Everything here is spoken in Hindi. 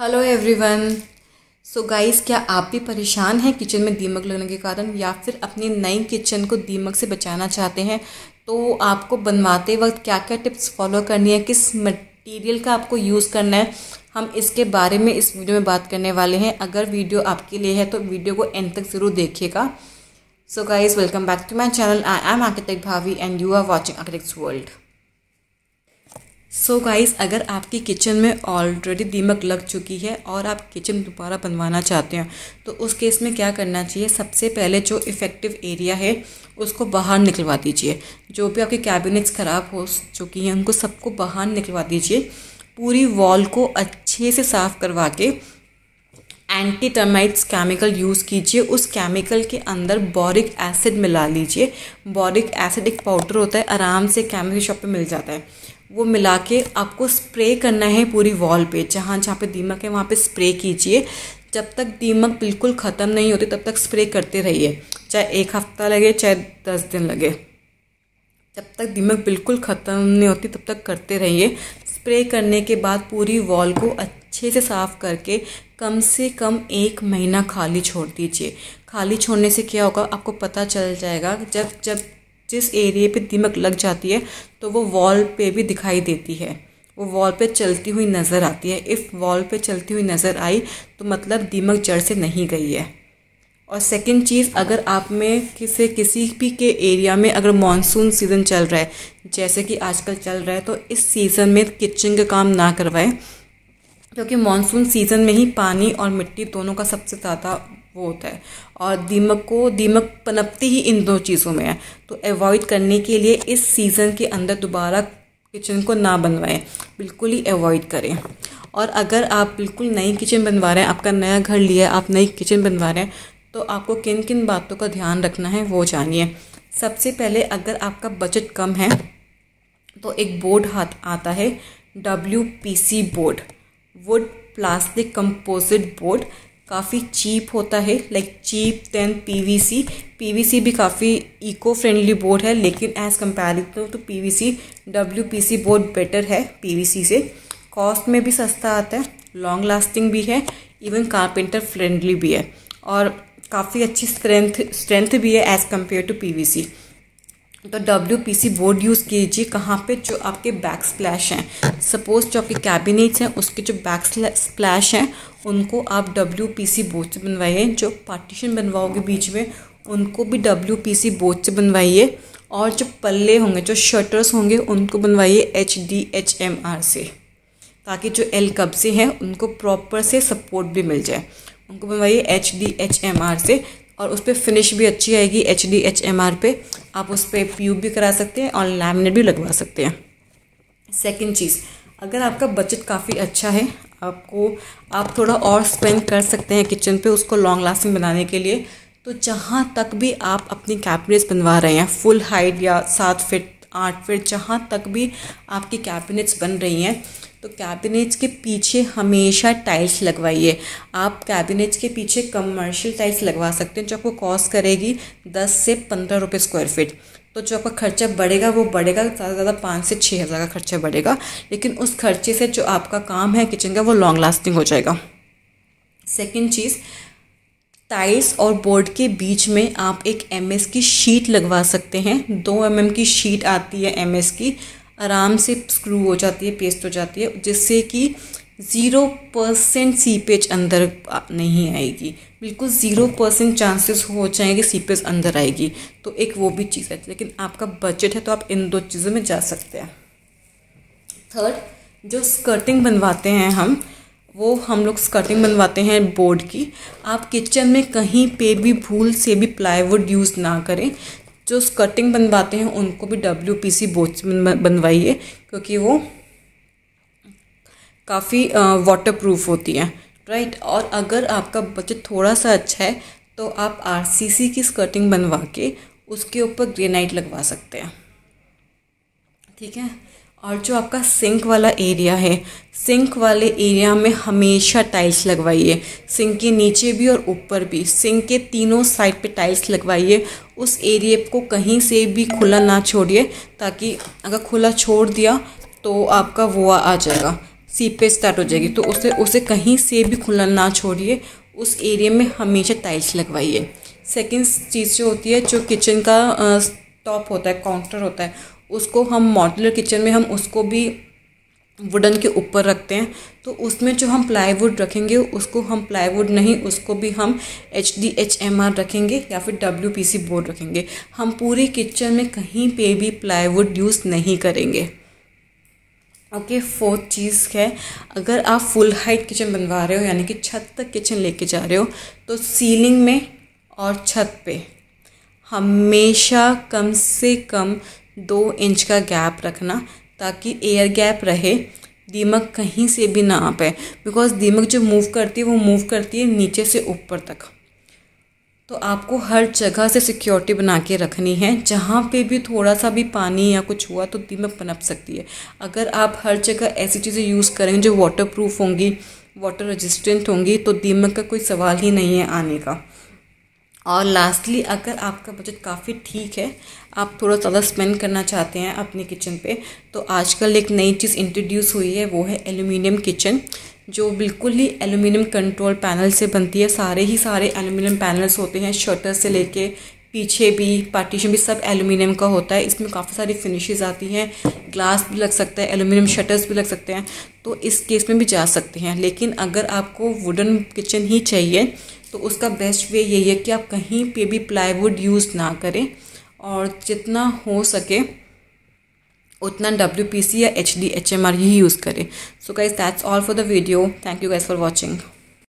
हेलो एवरीवन सो गाइस क्या आप भी परेशान हैं किचन में दीमक लगने के कारण या फिर अपनी नई किचन को दीमक से बचाना चाहते हैं तो आपको बनवाते वक्त क्या क्या टिप्स फॉलो करनी है किस मटेरियल का आपको यूज़ करना है हम इसके बारे में इस वीडियो में बात करने वाले हैं अगर वीडियो आपके लिए है तो वीडियो को एंड तक ज़रूर देखिएगा so guys welcome back to my channel I am architect Bhavi and you are watching architects world so so guys अगर आपकी किचन में ऑलरेडी दीमक लग चुकी है और आप किचन दोबारा बनवाना चाहते हैं तो उस केस में क्या करना चाहिए सबसे पहले जो इफ़ेक्टिव एरिया है उसको बाहर निकलवा दीजिए जो भी आपके कैबिनेट्स ख़राब हो चुकी हैं उनको सबको बाहर निकलवा दीजिए पूरी वॉल को अच्छे से साफ़ करवा के एंटी टर्माइट्स केमिकल यूज़ कीजिए उस केमिकल के अंदर बोरिक एसिड मिला लीजिए बोरिक एसिड एक पाउडर होता है आराम से केमिकल शॉप पे मिल जाता है वो मिला के आपको स्प्रे करना है पूरी वॉल पे जहाँ जहाँ पे दीमक है वहाँ पे स्प्रे कीजिए जब तक दीमक बिल्कुल ख़त्म नहीं होती तब तक स्प्रे करते रहिए चाहे एक हफ्ता लगे चाहे दस दिन लगे जब तक दीमक बिल्कुल ख़त्म नहीं होती तब तक करते रहिए स्प्रे करने के बाद पूरी वॉल को अच्छे से साफ़ करके कम से कम एक महीना खाली छोड़ दीजिए खाली छोड़ने से क्या होगा आपको पता चल जाएगा जब जब जिस एरिए पे दीमक लग जाती है तो वो वॉल पे भी दिखाई देती है वो वॉल पे चलती हुई नज़र आती है इफ़ वॉल पे चलती हुई नज़र आई तो मतलब दीमक जड़ से नहीं गई है और सेकंड चीज़ अगर आप में किसी किसी भी के एरिया में अगर मानसून सीज़न चल रहा है जैसे कि आजकल चल रहा है तो इस सीज़न में किचन का काम ना करवाएं क्योंकि मानसून सीज़न में ही पानी और मिट्टी दोनों का सबसे ज़्यादा वो होता है और दीमक को दीमक पनपती ही इन दो चीज़ों में है तो अवॉइड करने के लिए इस सीज़न के अंदर दोबारा किचन को ना बनवाएं बिल्कुल ही अवॉइड करें और अगर आप बिल्कुल नई किचन बनवा रहे हैं आपका नया घर लिया आप नई किचन बनवा रहे हैं तो आपको किन किन बातों का ध्यान रखना है वो जानिए सबसे पहले अगर आपका बजट कम है तो एक बोर्ड हाथ आता है W board wood plastic composite board काफ़ी चीप होता है like cheap then PVC PVC भी काफ़ी इको फ्रेंडली बोर्ड है लेकिन एज़ कंपेरिटिव तो पीवीसी डब्ल्यूपीसी बोर्ड बेटर है पीवीसी से कॉस्ट में भी सस्ता आता है लॉन्ग लास्टिंग भी है इवन कारपेंटर फ्रेंडली भी है और काफ़ी अच्छी स्ट्रेंथ स्ट्रेंथ भी है एज़ कम्पेयर टू पी तो W P C board use कीजिए कहाँ पे जो आपके बैक स्प्लैश हैं सपोज़ जो आपके कैबिनेट्स हैं उसके जो बैक स्प्लैश हैं उनको आप डब्ल्यू पी सी बोर्ड से बनवाइए जो पार्टीशन बनवाओगे बीच में उनको भी डब्ल्यू पी सी बोर्ड से बनवाइए और जो पल्ले होंगे जो शटर्स होंगे उनको बनवाइए H D H M R से ताकि जो एल कब्जे हैं उनको प्रॉपर से सपोर्ट भी मिल जाए उनको बनवाइए H D H M R से और उस पर फिनिश भी अच्छी आएगी H D H M R पे आप उस पर प्यूब भी करा सकते हैं और लैमिनेट भी लगवा सकते हैं सेकेंड चीज़ अगर आपका बजट काफ़ी अच्छा है आपको आप थोड़ा और स्पेंड कर सकते हैं किचन पे उसको लॉन्ग लास्टिंग बनाने के लिए तो जहाँ तक भी आप अपनी कैबिनेट्स बनवा रहे हैं फुल हाइट या सात फिट आठ फिट जहाँ तक भी आपकी कैबिनेट्स बन रही हैं तो कैबिनेट्स के पीछे हमेशा टाइल्स लगवाइए आप कैबिनेट्स के पीछे कमर्शियल टाइल्स लगवा सकते हैं जो आपको कॉस्ट करेगी दस से पंद्रह रुपये स्क्वायर फीट तो जो आपका खर्चा बढ़ेगा वो बढ़ेगा ज़्यादा से ज़्यादा पाँच से छः हज़ार का खर्चा बढ़ेगा लेकिन उस खर्चे से जो आपका काम है किचन का वो लॉन्ग लास्टिंग हो जाएगा सेकेंड चीज़ टाइल्स और बोर्ड के बीच में आप एक एम की शीट लगवा सकते हैं दो एम mm की शीट आती है एम की आराम से स्क्रू हो जाती है पेस्ट हो जाती है जिससे कि ज़ीरो परसेंट सीपेज अंदर नहीं आएगी बिल्कुल ज़ीरो परसेंट चांसेस हो जाएंगे सीपेज अंदर आएगी तो एक वो भी चीज़ है लेकिन आपका बजट है तो आप इन दो चीज़ों में जा सकते हैं थर्ड जो स्कर्टिंग बनवाते हैं हम वो हम लोग स्कर्टिंग बनवाते हैं बोर्ड की आप किचन में कहीं पे भी भूल से भी प्लाईवुड यूज़ ना करें जो स्कर्टिंग बनवाते हैं उनको भी डब्ल्यू पी सी बोच बनवाइए क्योंकि वो काफ़ी वाटर प्रूफ होती है राइट और अगर आपका बजट थोड़ा सा अच्छा है तो आप आर सी सी की स्कर्टिंग बनवा के उसके ऊपर ग्रेनाइट लगवा सकते हैं ठीक है और जो आपका सिंक वाला एरिया है सिंक वाले एरिया में हमेशा टाइल्स लगवाइए सिंक के नीचे भी और ऊपर भी सिंक के तीनों साइड पे टाइल्स लगवाइए उस एरिए को कहीं से भी खुला ना छोड़िए ताकि अगर खुला छोड़ दिया तो आपका वो आ जाएगा सीपेज स्टार्ट हो जाएगी तो उसे उसे कहीं से भी खुला ना छोड़िए उस एरिया में हमेशा टाइल्स लगवाइए सेकेंड चीज़ जो होती है जो किचन का टॉप होता है काउंटर होता है उसको हम मॉडलर किचन में हम उसको भी वुडन के ऊपर रखते हैं तो उसमें जो हम प्लाईवुड रखेंगे उसको हम प्लाईवुड नहीं उसको भी हम H D H M R रखेंगे या फिर डब्ल्यू पी सी बोर्ड रखेंगे हम पूरी किचन में कहीं पे भी प्लाईवुड यूज़ नहीं करेंगे ओके फोर्थ चीज़ है अगर आप फुल हाइट किचन बनवा रहे हो यानी कि छत तक किचन लेके जा रहे हो तो सीलिंग में और छत पे हमेशा कम से कम दो इंच का गैप रखना ताकि एयर गैप रहे दीमक कहीं से भी ना आ पाए बिकॉज दीमक जो मूव करती है वो मूव करती है नीचे से ऊपर तक तो आपको हर जगह से सिक्योरिटी बना के रखनी है जहाँ पे भी थोड़ा सा भी पानी या कुछ हुआ तो दीमक पनप सकती है अगर आप हर जगह ऐसी चीज़ें यूज़ करेंगे जो वाटर प्रूफ होंगी वाटर रजिस्टेंट होंगी तो दीमक का कोई सवाल ही नहीं है आने का और लास्टली अगर आपका बजट काफ़ी ठीक है आप थोड़ा ज़्यादा स्पेंड करना चाहते हैं अपने किचन पे तो आजकल एक नई चीज़ इंट्रोड्यूस हुई है वो है एल्यूमिनियम किचन जो बिल्कुल ही एल्यूमिनियम कंट्रोल पैनल से बनती है सारे ही सारे एल्युमिनियम पैनल्स होते हैं शटर से लेके पीछे भी पार्टीशन भी सब एल्युमिनियम का होता है इसमें काफ़ी सारी फिनिशेज आती हैं ग्लास भी लग सकता है एलुमिनियम शटर्स भी लग सकते हैं तो इस केस में भी जा सकते हैं लेकिन अगर आपको वुडन किचन ही चाहिए तो उसका बेस्ट वे यही है कि आप कहीं पे भी प्लाईवुड यूज़ ना करें और जितना हो सके उतना डब्ल्यू या H D H M R ही यूज़ करें so guys that's all for the video thank you guys for watching